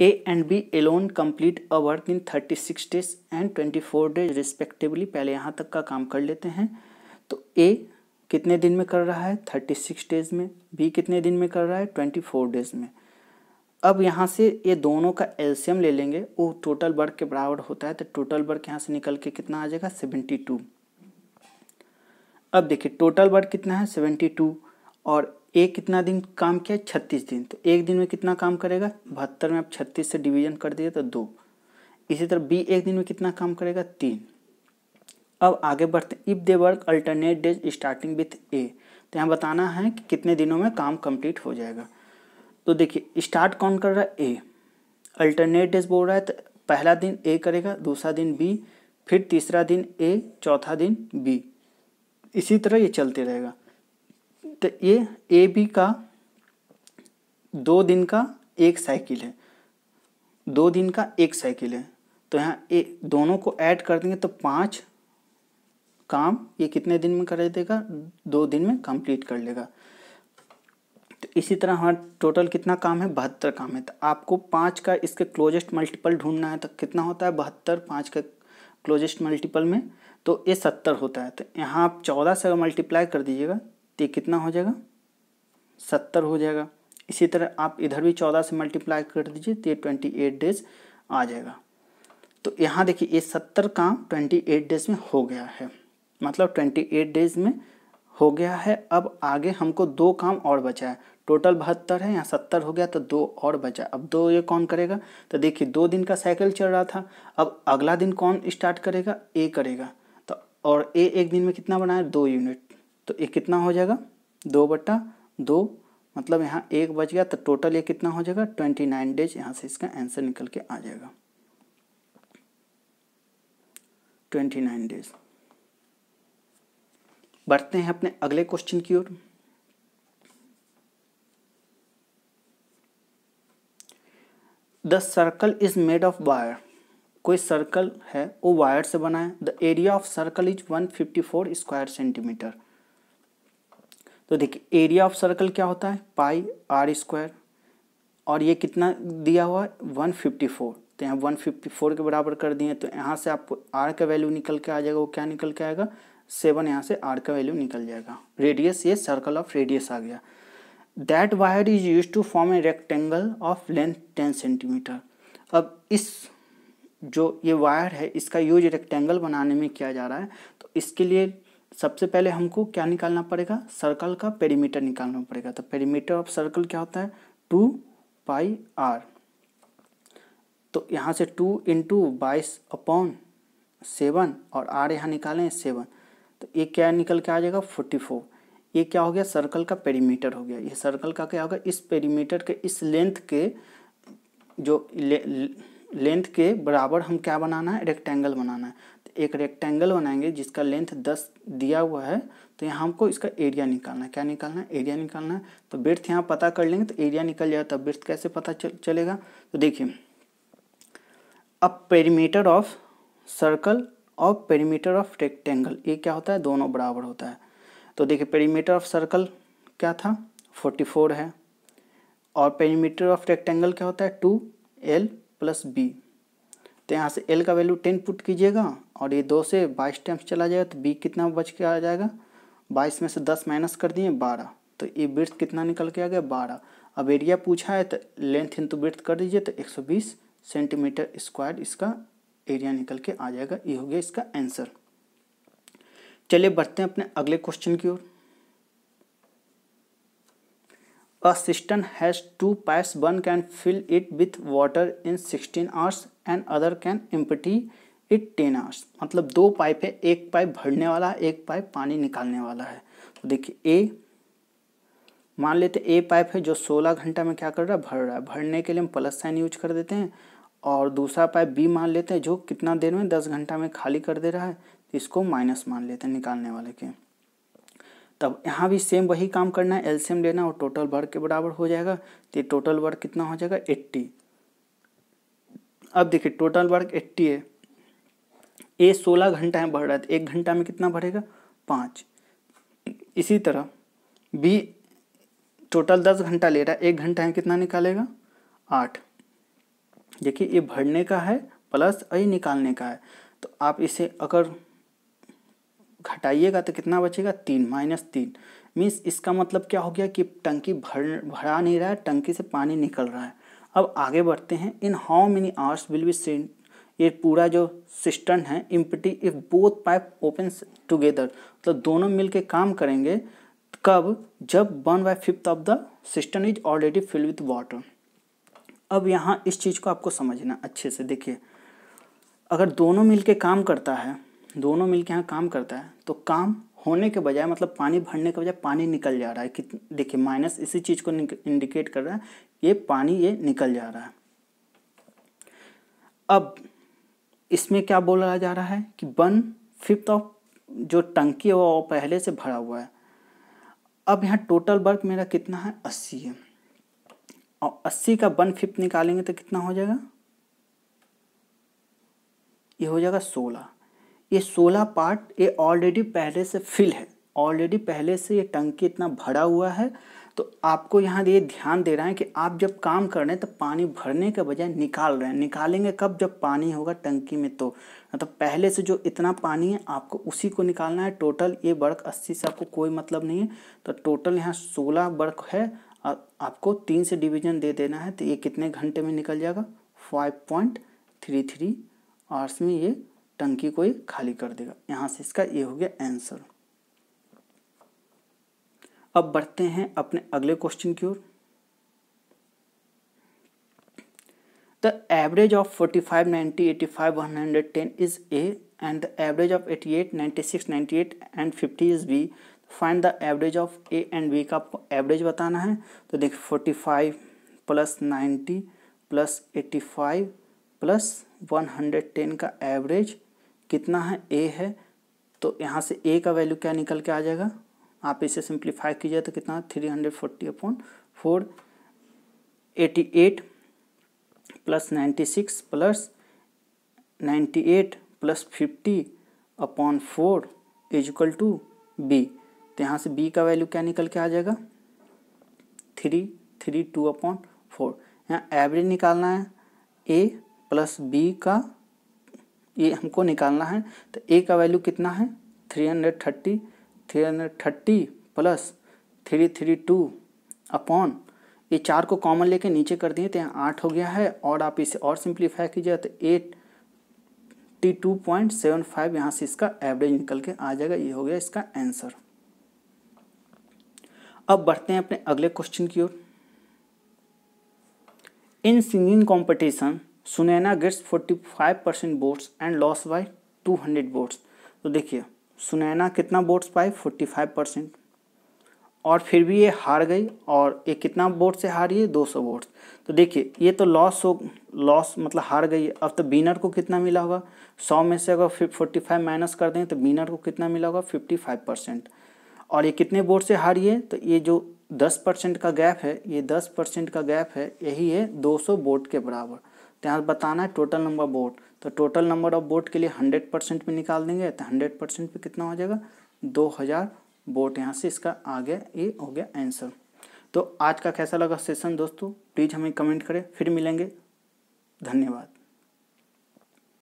A and B alone complete a work in thirty six days and twenty four days respectively पहले यहाँ तक का काम कर लेते हैं तो ए कितने दिन में कर रहा है थर्टी सिक्स डेज में बी कितने दिन में कर रहा है ट्वेंटी फोर डेज में अब यहाँ से ये दोनों का एल्शियम ले लेंगे वो टोटल वर्क के बराबर होता है तो टोटल वर्क यहाँ से निकल के कितना आ जाएगा सेवेंटी टू अब देखिए टोटल वर्क कितना है सेवेंटी टू और एक कितना दिन काम किया छत्तीस दिन तो एक दिन में कितना काम करेगा बहत्तर में आप छत्तीस से डिवीजन कर दिए तो दो इसी तरह बी एक दिन में कितना काम करेगा तीन अब आगे बढ़ते if they work alternate days starting with A तो यहाँ बताना है कि कितने दिनों में काम कंप्लीट हो जाएगा तो देखिए स्टार्ट कौन कर रहा है ए अल्टरनेट डेज बोल रहा है तो पहला दिन ए करेगा दूसरा दिन बी फिर तीसरा दिन ए चौथा दिन बी इसी तरह ये चलते रहेगा तो ये ए बी का दो दिन का एक साइकिल है दो दिन का एक साइकिल है तो यहाँ ए दोनों को ऐड कर देंगे तो पाँच काम ये कितने दिन में कर देगा दो दिन में कंप्लीट कर लेगा तो इसी तरह हमारा टोटल कितना काम है बहत्तर काम है तो आपको पाँच का इसके क्लोजेस्ट मल्टीपल ढूंढना है तो कितना होता है बहत्तर पाँच का क्लोजेस्ट मल्टीपल में तो ये सत्तर होता है तो यहाँ आप चौदह से मल्टीप्लाई कर दीजिएगा तो कितना हो जाएगा सत्तर हो जाएगा इसी तरह आप इधर भी चौदह से मल्टीप्लाई कर दीजिए तो ये ट्वेंटी एट डेज आ जाएगा तो यहाँ देखिए ये सत्तर काम ट्वेंटी एट डेज में हो गया है मतलब ट्वेंटी एट डेज में हो गया है अब आगे हमको दो काम और बचा है टोटल बहत्तर है यहाँ सत्तर हो गया तो दो और बचा अब दो ये कौन करेगा तो देखिए दो दिन का साइकिल चल रहा था अब अगला दिन कौन स्टार्ट करेगा ए करेगा तो और ए एक दिन में कितना बनाया दो यूनिट तो ये कितना हो जाएगा दो बट्टा दो मतलब यहाँ एक बच गया तो टोटल ये कितना हो जाएगा ट्वेंटी नाइन डेज यहाँ से इसका आंसर निकल के आ जाएगा ट्वेंटी नाइन डेज बढ़ते हैं अपने अगले क्वेश्चन की ओर the circle is made of wire कोई सर्कल है वो वायर से बना है the area of circle is 154 square centimetre तो देखिए एरिया ऑफ सर्कल क्या होता है पाई आर स्क्वायर और ये कितना दिया हुआ है वन फिफ्टी फोर तो यहाँ वन फिफ्टी फोर के बराबर कर दिए तो यहाँ से आपको आर का वैल्यू निकल के आ जाएगा वो क्या निकल के आएगा सेवन यहाँ से आर का वैल्यू निकल जाएगा रेडियस ये सर्कल ऑफ रेडियस आ गया that wire is use to form a rectangle of length ten centimetre अब इस जो ये वायर है इसका यूज रेक्टेंगल बनाने में किया जा रहा है तो इसके लिए सबसे पहले हमको क्या निकालना पड़ेगा सर्कल का पेरीमीटर निकालना पड़ेगा तो पेरीमीटर ऑफ सर्कल क्या होता है टू पाई आर तो यहाँ से टू इंटू बाईस अपॉन सेवन और आर यहाँ निकालें सेवन तो ये क्या निकल के आ जाएगा फोर्टी फोर ये क्या हो गया सर्कल का पेरीमीटर हो गया ये सर्कल का क्या होगा इस पेरीमीटर के इस लेंथ के जो ले, लेंथ के बराबर हम क्या बनाना है रेक्टेंगल बनाना है एक रेक्टेंगल बनाएंगे जिसका लेंथ दस दिया हुआ है तो यहाँ हमको इसका एरिया निकालना है क्या निकालना है एरिया निकालना है तो ब्रथ यहाँ पता कर लेंगे तो एरिया निकल जाएगा तो ब्रथ कैसे पता चल, चलेगा तो देखिए अब पेरीमीटर ऑफ सर्कल और पेरीमीटर ऑफ रेक्टेंगल ये क्या होता है दोनों बराबर होता है तो देखिए पेरीमीटर ऑफ सर्कल क्या था फोर्टी फोर है और पेरीमीटर ऑफ रेक्टेंगल क्या होता है टू एल प्लस बी तो यहाँ से एल का वैल्यू टेन पुट कीजिएगा और ये दो से बाईस टाइम्स चला जाएगा तो बी कितना बच के आ जाएगा बाईस में से दस माइनस कर दिए बारह तो ये वृत्त कितना निकल के आ गया बारह अब एरिया पूछा है तो लेंथ इंटू वृत्त कर दीजिए तो एक सौ बीस सेंटीमीटर स्क्वायर इसका एरिया निकल के आ जाएगा ये हो गया इसका आंसर चलिए बढ़ते हैं अपने अगले क्वेश्चन की ओर a system has two pipes one can fill it with water in sixteen hours and other can empty it ten hours मतलब दो पाइप है एक पाइप भरने वाला है एक पाइप पानी निकालने वाला है तो देखिए ए मान लेते ए पाइप है जो 16 घंटा में क्या कर रहा है भर रहा है भरने के लिए हम प्लस साइन यूज कर देते हैं और दूसरा पाइप बी मान लेते हैं जो कितना देर में दस घंटा में खाली कर दे रहा है तो इसको माइनस मान लेते हैं निकालने वाले के तब यहाँ भी सेम वही काम करना है एलसीएम लेना और टोटल वर्ग के बराबर हो जाएगा तो ये टोटल वर्ग कितना हो जाएगा एट्टी अब देखिए टोटल वर्क एट्टी है ए सोलह घंटा में बढ़ रहा है तो एक घंटा में कितना बढ़ेगा पाँच इसी तरह बी टोटल दस घंटा ले रहा है एक घंटा में कितना निकालेगा आठ देखिए ये भरने का है प्लस ये निकालने का है तो आप इसे अगर घटाइएगा तो कितना बचेगा तीन माइनस तीन मीन्स इसका मतलब क्या हो गया कि टंकी भर भरा नहीं रहा है टंकी से पानी निकल रहा है अब आगे बढ़ते हैं in how many hours will be sent ये पूरा जो सिस्टम है empty if both pipe open together तो दोनों मिलके काम करेंगे कब जब one by fifth of the system is already fill with water अब यहाँ इस चीज़ को आपको समझना अच्छे से देखिए अगर दोनों मिलके काम करता है दोनों मिलके यहाँ काम करता है तो काम होने के बजाय मतलब पानी भरने के बजाय पानी निकल जा रहा है कितना देखिए माइनस इसी चीज़ को इंडिकेट कर रहा है ये पानी ये निकल जा रहा है अब इसमें क्या बोला जा रहा है कि वन फिफ्थ ऑफ जो टंकी है वो पहले से भरा हुआ है अब यहाँ टोटल वर्क मेरा कितना है अस्सी है और अस्सी का वन फिफ्थ निकालेंगे तो कितना हो जाएगा ये हो जाएगा सोलह ये सोलह पार्ट ये ऑलरेडी पहले से फिल है ऑलरेडी पहले से ये टंकी इतना भरा हुआ है तो आपको यहाँ ये ध्यान दे रहा है कि आप जब काम कर रहे हैं तो पानी भरने के बजाय निकाल रहे हैं निकालेंगे कब जब पानी होगा टंकी में तो मतलब तो पहले से जो इतना पानी है आपको उसी को निकालना है टोटल ये वर्क अस्सी से आपको कोई मतलब नहीं है तो टोटल यहाँ सोलह वर्क है और आपको तीन से डिवीजन दे देना है तो ये कितने घंटे में निकल जाएगा five point three three hours में ये टंकी को ही खाली कर देगा यहां से इसका ये हो गया आंसर अब बढ़ते हैं अपने अगले क्वेश्चन की ओर the average of forty five ninety eighty five one hundred ten is A and the average of eighty eight ninety six ninety eight and fifty is B find the average of A and B का आपको average बताना है तो देखिए forty five plus ninety plus eighty five plus one hundred ten का average कितना है ए है तो यहाँ से ए का वैल्यू क्या निकल के आ जाएगा आप इसे सिंप्लीफाई कीजिए तो कितना three hundred forty upon four eighty eight plus ninety six plus ninety eight plus fifty upon four is equal to B तो यहाँ से बी का वैल्यू क्या निकल के आ जाएगा three three two upon four यहाँ एवरेज निकालना है ए प्लस बी का ये हमको निकालना है तो ए का वैल्यू कितना है three hundred thirty three hundred thirty plus three three two upon ये चार को कॉमन लेके नीचे कर दिए तो यहाँ आठ हो गया है और आप इसे और सिंप्लीफाई कीजिए तो eighty two point seven five यहाँ से इसका एवरेज निकल के आ जाएगा ये हो गया इसका आंसर अब बढ़ते हैं अपने अगले क्वेश्चन की ओर in singing competition Sunaina gets forty five percent votes and loss by two hundred votes तो देखिए सुनैना कितना वोट्स पाए फोर्टी फाइव परसेंट और फिर भी ये हार गई और ये कितना वोट से हारी है दो सौ वोट्स तो देखिए ये तो लॉस हो लॉस मतलब हार गई है अब तो बीनर को कितना मिला होगा सौ में से अगर फिर फोर्टी फाइव माइनस कर दें तो बीनर को कितना मिला होगा फिफ्टी फाइव परसेंट और ये कितने वोट से हारी है तो ये जो दस परसेंट का गैप है ये दस परसेंट का गैप है यही है दो सौ वोट के बराबर तो यहाँ बताना है टोटल नंबर बोट तो टोटल नंबर ऑफ बोट के लिए हंड्रेड परसेंट भी निकाल देंगे तो हंड्रेड परसेंट पे कितना हो जाएगा दो हज़ार बोट यहाँ से इसका आ गया ये हो गया आंसर तो आज का कैसा लगा सेशन दोस्तों प्लीज़ हमें कमेंट करें फिर मिलेंगे धन्यवाद